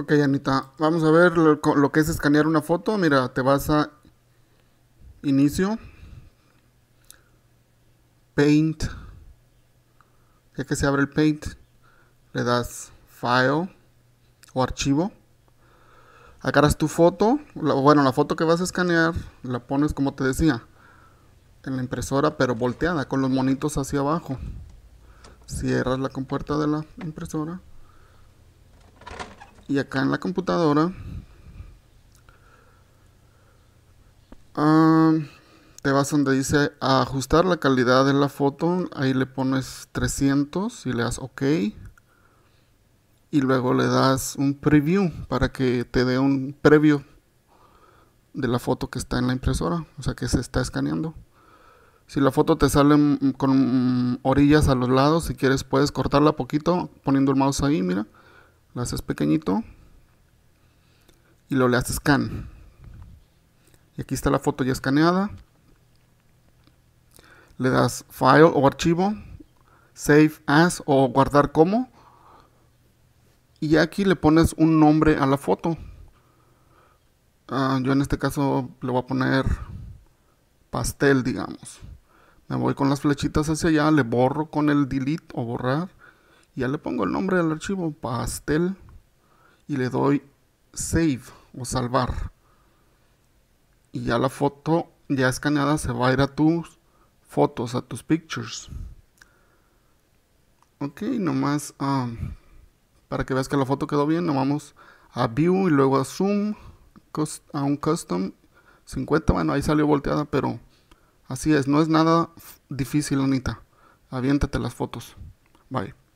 Ok, Anita, vamos a ver lo, que es escanear una foto. Mira, te vas a Inicio, Paint. Ya que se abre el Paint, le das File o Archivo. Agarras tu foto, bueno, la foto que vas a escanear, la pones como te decía, en la impresora, pero volteada, con los monitos hacia abajo. Cierras la compuerta de la impresora y acá en la computadora ah, te vas donde dice ajustar la calidad de la foto ahí le pones 300 y le das ok y luego le das un preview para que te dé un previo de la foto que está en la impresora, o sea que se está escaneando. Si la foto te sale con orillas a los lados, si quieres puedes cortarla poquito poniendo el mouse ahí, mira lo haces pequeñito y lo le haces scan. Y aquí está la foto ya escaneada. Le das file o archivo, save as o guardar como. Y aquí le pones un nombre a la foto. Ah, yo en este caso le voy a poner pastel, digamos. Me voy con las flechitas hacia allá, le borro con el delete o borrar ya le pongo el nombre del archivo pastel y le doy save o salvar y ya la foto ya escaneada se va a ir a tus fotos a tus pictures ok nomás um, para que veas que la foto quedó bien nos vamos a view y luego a zoom a un custom 50 bueno ahí salió volteada pero así es no es nada difícil Anita aviéntate las fotos bye